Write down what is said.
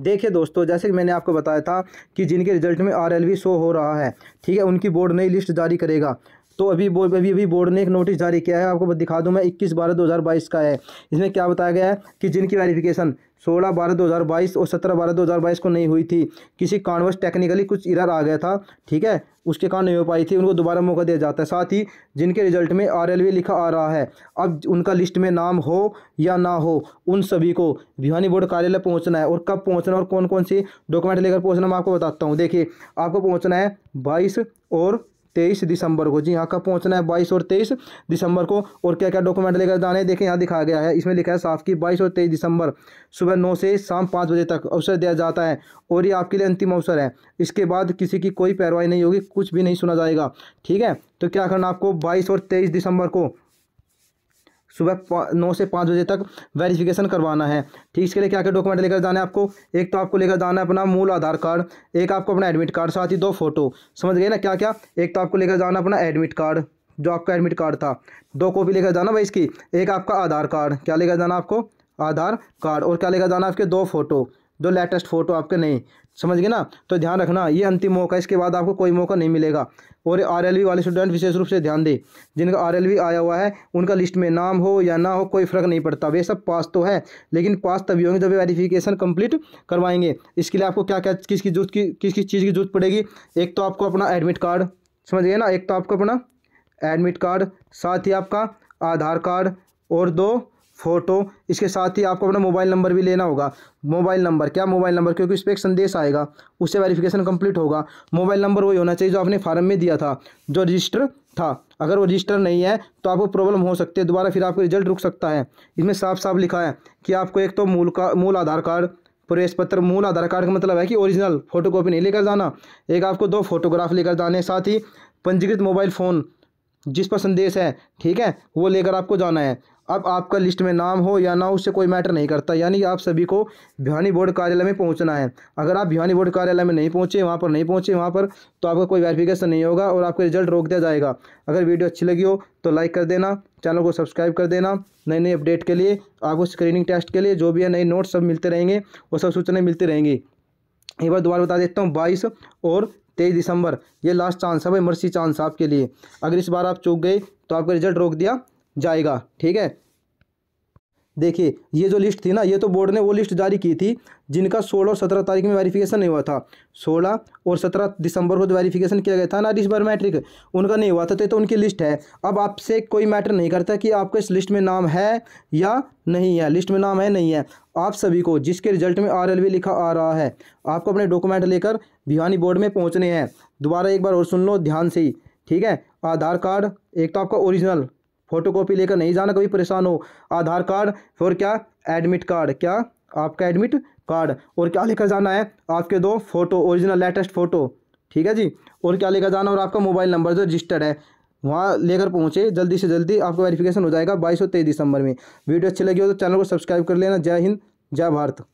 देखिए दोस्तों जैसे कि मैंने आपको बताया था कि जिनके रिजल्ट में आर शो हो रहा है ठीक है उनकी बोर्ड नई लिस्ट जारी करेगा तो अभी बोर्ड अभी अभी बोर्ड ने एक नोटिस जारी किया है आपको दिखा दूं मैं इक्कीस बारह दो हज़ार बाईस का है इसमें क्या बताया गया है कि जिनकी वेरिफिकेशन सोलह बारह दो हज़ार बाईस और सत्रह बारह दो हज़ार बाईस को नहीं हुई थी किसी कारणवश टेक्निकली कुछ इरर आ गया था ठीक है उसके कारण नहीं हो पाई थी उनको दोबारा मौका दिया जाता है साथ ही जिनके रिजल्ट में आर लिखा आ रहा है अब उनका लिस्ट में नाम हो या ना हो उन सभी को भिवानी बोर्ड कार्यालय पहुंचना है और कब पहुंचना और कौन कौन सी डॉक्यूमेंट लेकर पहुँचना मैं आपको बताता हूँ देखिए आपको पहुँचना है बाईस और तेईस दिसंबर को जी यहाँ कब पहुँचना है बाईस और तेईस दिसंबर को और क्या क्या डॉक्यूमेंट लेकर जाने हैं देखें यहाँ दिखाया गया है इसमें लिखा है साफ की बाईस और तेईस दिसंबर सुबह नौ से शाम पाँच बजे तक अवसर दिया जाता है और ये आपके लिए अंतिम अवसर है इसके बाद किसी की कोई पैरवाई नहीं होगी कुछ भी नहीं सुना जाएगा ठीक है तो क्या करना आपको बाईस और तेईस दिसंबर को सुबह नौ से पाँच बजे तक वेरिफिकेशन करवाना है ठीक इसके लिए क्या क्या डॉक्यूमेंट लेकर जाना है आपको एक तो आपको लेकर जाना है अपना मूल आधार कार्ड एक आपको अपना एडमिट कार्ड साथ ही दो फोटो समझ गए ना क्या क्या एक तो आपको लेकर जाना अपना एडमिट कार्ड जो आपका एडमिट कार्ड था दो कॉपी लेकर जाना भाई इसकी एक आपका आधार कार्ड क्या लेकर जाना आपको आधार कार्ड और क्या लेकर जाना आपके दो फोटो जो लेटेस्ट फ़ोटो आपके नहीं समझ गए ना तो ध्यान रखना ये अंतिम मौका इसके बाद आपको कोई मौका नहीं मिलेगा और आरएलबी वाले स्टूडेंट विशेष रूप से ध्यान दें जिनका आरएलबी आया हुआ है उनका लिस्ट में नाम हो या ना हो कोई फ़र्क नहीं पड़ता वे सब पास तो है लेकिन पास तभी होंगे जब वे वेरीफिकेशन कंप्लीट करवाएंगे इसके लिए आपको क्या क्या किसकी जरूरत की किस किस चीज़ की जरूरत पड़ेगी एक तो आपको अपना एडमिट कार्ड समझ गए ना एक तो आपको अपना एडमिट कार्ड साथ ही आपका आधार कार्ड और दो फ़ोटो इसके साथ ही आपको अपना मोबाइल नंबर भी लेना होगा मोबाइल नंबर क्या मोबाइल नंबर क्योंकि इस पर एक संदेश आएगा उससे वेरिफिकेशन कंप्लीट होगा मोबाइल नंबर वही होना चाहिए जो आपने फार्म में दिया था जो रजिस्टर था अगर वो रजिस्टर नहीं है तो आपको प्रॉब्लम हो सकती है दोबारा फिर आपका रिजल्ट रुक सकता है इसमें साफ साफ लिखा है कि आपको एक तो मूल का मूल आधार कार्ड प्रवेश पत्र मूल आधार कार्ड का मतलब है कि ओरिजिनल फोटोकॉपी नहीं लेकर जाना एक आपको दो फोटोग्राफ लेकर जाने साथ ही पंजीकृत मोबाइल फ़ोन जिस पर संदेश है ठीक है वो लेकर आपको जाना है अब आपका लिस्ट में नाम हो या ना उससे कोई मैटर नहीं करता यानी आप सभी को भिवानी बोर्ड कार्यालय में पहुंचना है अगर आप भिवानी बोर्ड कार्यालय में नहीं पहुंचे वहाँ पर नहीं पहुंचे वहाँ पर तो आपका कोई वेरिफिकेशन नहीं होगा और आपका रिजल्ट रोक दिया जाएगा अगर वीडियो अच्छी लगी हो तो लाइक कर देना चैनल को सब्सक्राइब कर देना नए नए अपडेट के लिए आपको स्क्रीनिंग टेस्ट के लिए जो भी है नए नोट सब मिलते रहेंगे वो सब सूचनाएँ मिलती रहेंगी एक बार दोबारा बता देता हूँ बाईस और तेईस दिसंबर ये लास्ट चांस है भाई मर्सी चांस आपके लिए अगर इस बार आप चूक गए तो आपका रिजल्ट रोक दिया जाएगा ठीक है देखिए ये जो लिस्ट थी ना ये तो बोर्ड ने वो लिस्ट जारी की थी जिनका 16 और 17 तारीख में वेरिफिकेशन नहीं हुआ था 16 और 17 दिसंबर को जो तो वेरिफिकेशन किया गया था ना इस बार मैट्रिक उनका नहीं हुआ था तो ये तो उनकी लिस्ट है अब आपसे कोई मैटर नहीं करता कि आपको इस लिस्ट में नाम है या नहीं है लिस्ट में नाम है नहीं है आप सभी को जिसके रिजल्ट में आर लिखा आ रहा है आपको अपने डॉक्यूमेंट लेकर भिवानी बोर्ड में पहुँचने हैं दोबारा एक बार और सुन लो ध्यान से ही ठीक है आधार कार्ड एक तो आपका ओरिजिनल फोटो कॉपी लेकर नहीं जाना कभी परेशान हो आधार कार्ड और क्या एडमिट कार्ड क्या आपका एडमिट कार्ड और क्या लेकर जाना है आपके दो फोटो ओरिजिनल लेटेस्ट फोटो ठीक है जी और क्या लेकर जाना और आपका मोबाइल नंबर जो रजिस्टर्ड है वहाँ लेकर पहुँचे जल्दी से जल्दी आपका वेरिफिकेशन हो जाएगा बाईस और तेईस दिसंबर में वीडियो अच्छी लगी हो तो चैनल को सब्सक्राइब कर लेना जय हिंद जय भारत